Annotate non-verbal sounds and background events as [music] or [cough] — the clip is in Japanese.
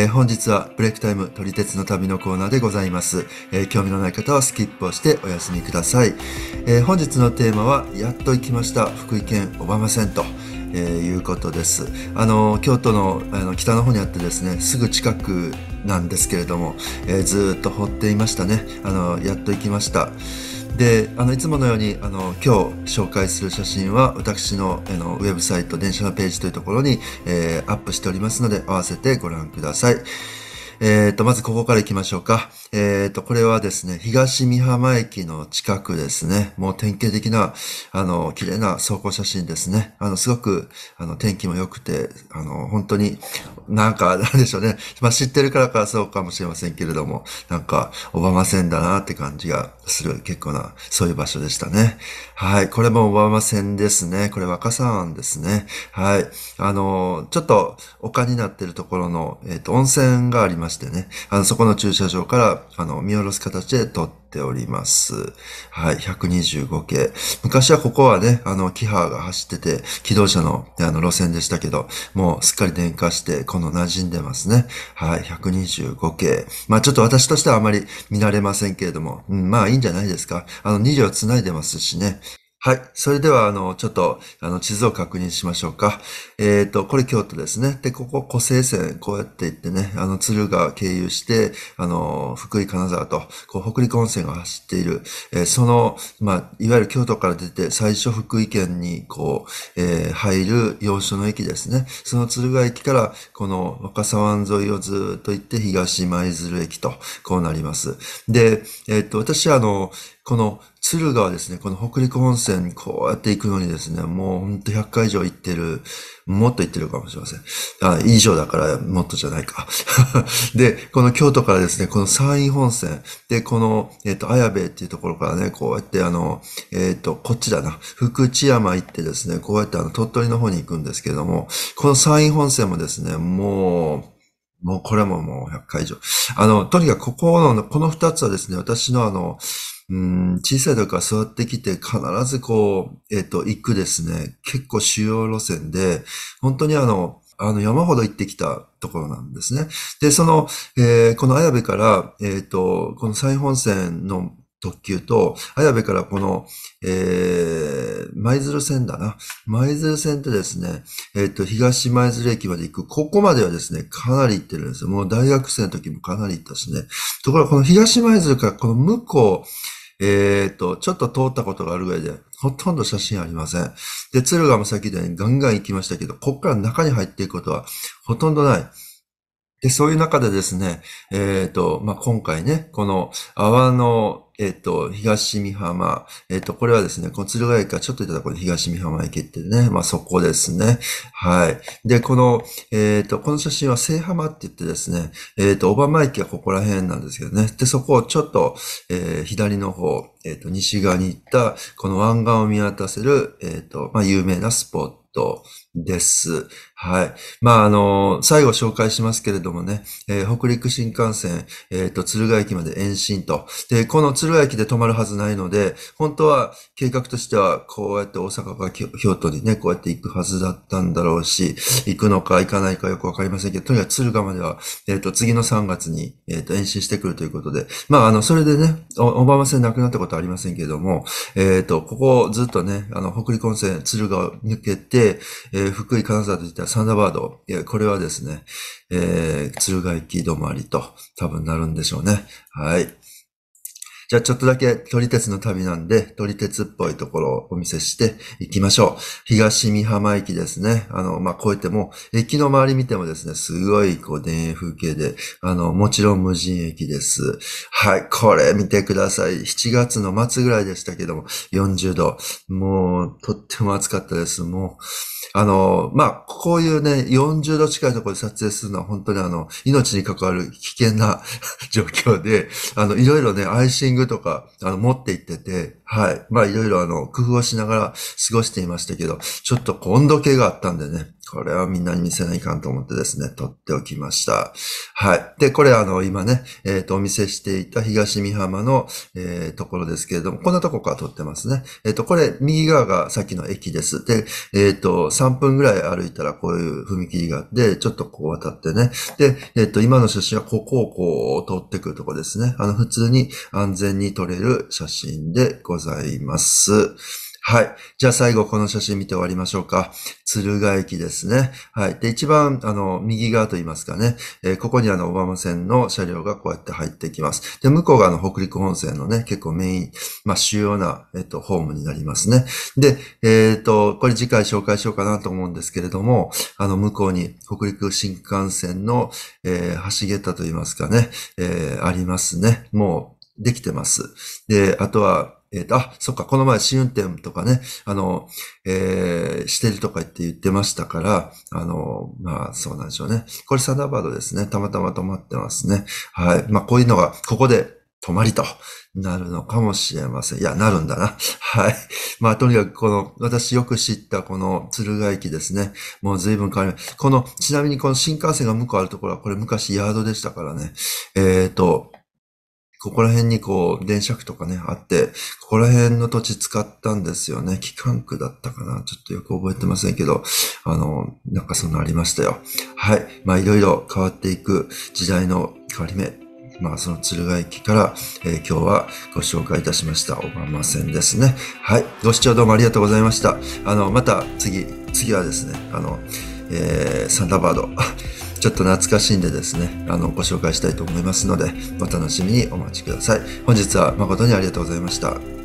えー、本日はブレイクタイム撮り鉄の旅のコーナーでございます。えー、興味のない方はスキップをしてお休みください。えー、本日のテーマは、やっと行きました、福井県小浜線と。えいうことです。あの京都のあの北の方にあってですね、すぐ近くなんですけれども、えずっと掘っていましたね。あのやっと行きました。であのいつものようにあの今日紹介する写真は私のあのウェブサイト電車のページというところに、えー、アップしておりますので合わせてご覧ください。えっ、ー、と、まずここから行きましょうか。えっ、ー、と、これはですね、東美浜駅の近くですね。もう典型的な、あの、綺麗な走行写真ですね。あの、すごく、あの、天気も良くて、あの、本当に、なんか、[laughs] なんでしょうね。まあ、知ってるからかそうかもしれませんけれども、なんか、オバマ線だなって感じがする、結構な、そういう場所でしたね。はい。これもオバマ線ですね。これ若狭湾ですね。はい。あの、ちょっと、丘になってるところの、えっ、ー、と、温泉がありますましてね、あの、そこの駐車場から、あの、見下ろす形で撮っております。はい、125系。昔はここはね、あの、キハーが走ってて、機動車の、あの、路線でしたけど、もうすっかり電化して、この馴染んでますね。はい、125系。まあ、ちょっと私としてはあまり見慣れませんけれども、うん、まあ、いいんじゃないですか。あの、2両繋いでますしね。はい。それでは、あの、ちょっと、あの、地図を確認しましょうか。えっ、ー、と、これ京都ですね。で、ここ、湖西線、こうやって行ってね、あの、鶴川経由して、あの、福井、金沢と、こう、北陸温泉が走っている。えー、その、まあ、いわゆる京都から出て、最初福井県に、こう、えー、入る要所の駅ですね。その鶴川駅から、この若狭湾沿いをずっと行って、東舞鶴駅と、こうなります。で、えっ、と、私は、あの、この敦賀はですね、この北陸本線こうやって行くのにですね、もうほんと100回以上行ってる、もっと行ってるかもしれません。あ、以上だからもっとじゃないか。[laughs] で、この京都からですね、この山陰本線、で、この、えっ、ー、と、綾部っていうところからね、こうやってあの、えっ、ー、と、こっちだな、福知山行ってですね、こうやってあの、鳥取の方に行くんですけども、この山陰本線もですね、もう、もうこれももう100回以上。あの、とにかくここの、この2つはですね、私のあの、うん、小さい時から座ってきて必ずこう、えっ、ー、と、行くですね。結構主要路線で、本当にあの、あの山ほど行ってきたところなんですね。で、その、えー、この綾部から、えっ、ー、と、この西本線の特急と、綾部からこの、えー、舞鶴線だな。舞鶴線ってですね、えっ、ー、と、東舞鶴駅まで行く、ここまではですね、かなり行ってるんですよ。もう大学生の時もかなり行ったしね。ところが、この東舞鶴からこの向こう、えっ、と、ちょっと通ったことがあるぐらいで、ほとんど写真ありません。で、鶴ヶ岬でガンガン行きましたけど、こっから中に入っていくことはほとんどない。で、そういう中でですね、えっ、と、まあ、今回ね、この泡のえっ、と、東三浜。えっ、と、これはですね、この鶴ヶ駅からちょっと行ったところで東三浜駅ってね、まあそこですね。はい。で、この、えっ、と、この写真は聖浜って言ってですね、えっ、と、小浜駅はここら辺なんですけどね。で、そこをちょっと、え左の方、えっ、と、西側に行った、この湾岸を見渡せる、えっ、と、まあ有名なスポット。です。はい。まあ、あの最後紹介しますけれどもね、えー、北陸新幹線、えっ、ー、と、鶴ヶ駅まで延伸と。で、この鶴ヶ駅で止まるはずないので、本当は計画としては、こうやって大阪から京都にね、こうやって行くはずだったんだろうし、行くのか行かないかよくわかりませんけど、とにかく敦賀までは、えっ、ー、と、次の3月に、えっ、ー、と、延伸してくるということで、まあ、あの、それでね、ばま線なくなったことはありませんけども、えっ、ー、と、ここずっとね、あの、北陸本線、敦賀を抜けて、えー、福井、金沢といったサンダーバード、えこれはですね、えー、敦賀駅止まりと、多分なるんでしょうね。はい。じゃあちょっとだけ撮り鉄の旅なんで、撮り鉄っぽいところをお見せしていきましょう。東三浜駅ですね。あの、まあ、こうやっても、駅の周り見てもですね、すごいこう田園風景で、あの、もちろん無人駅です。はい、これ見てください。7月の末ぐらいでしたけども、40度。もう、とっても暑かったです。もう、あの、まあ、こういうね、40度近いところで撮影するのは本当にあの、命に関わる危険な [laughs] 状況で、あの、いろいろね、アイシンググとか、あの、持って行ってて、はい。まあ、いろいろあの、工夫をしながら過ごしていましたけど、ちょっと温度計があったんでね、これはみんなに見せないかんと思ってですね、撮っておきました。はい。で、これあの、今ね、えっ、ー、と、お見せしていた東三浜の、えー、ところですけれども、こんなとこから撮ってますね。えっ、ー、と、これ、右側がさっきの駅です。で、えっ、と、3分ぐらい歩いたらこういう踏切があって、ちょっとこう渡ってね。で、えっ、と、今の写真はここをこう通ってくるとこですね。あの、普通に安全に撮れる写真でございます。はい。じゃあ最後この写真見て終わりましょうか。敦賀駅ですね。はい。で、一番、あの、右側と言いますかね。えー、ここにあの、オバマ線の車両がこうやって入ってきます。で、向こうがあの、北陸本線のね、結構メイン、まあ、主要な、えっと、ホームになりますね。で、えっ、ー、と、これ次回紹介しようかなと思うんですけれども、あの、向こうに北陸新幹線の、えー、橋桁と言いますかね、えー、ありますね。もう、できてます。で、あとは、えっ、ー、と、あ、そっか、この前試運転とかね、あの、えー、してるとか言って言ってましたから、あの、まあ、そうなんでしょうね。これサダーバードですね。たまたま止まってますね。はい。まあ、こういうのが、ここで止まりとなるのかもしれません。いや、なるんだな。はい。まあ、とにかくこの、私よく知ったこの鶴ヶ駅ですね。もう随分変わりこの、ちなみにこの新幹線が向こうあるところは、これ昔ヤードでしたからね。えっ、ー、と、ここら辺にこう、電車区とかね、あって、ここら辺の土地使ったんですよね。機関区だったかなちょっとよく覚えてませんけど、あの、なんかそんなありましたよ。はい。まあ、いろいろ変わっていく時代の変わり目。まあ、その鶴ヶ駅から、えー、今日はご紹介いたしましたオバマ線ですね。はい。ご視聴どうもありがとうございました。あの、また次、次はですね、あの、えー、サンダーバード。[laughs] ちょっと懐かしんでですね、あの、ご紹介したいと思いますので、お楽しみにお待ちください。本日は誠にありがとうございました。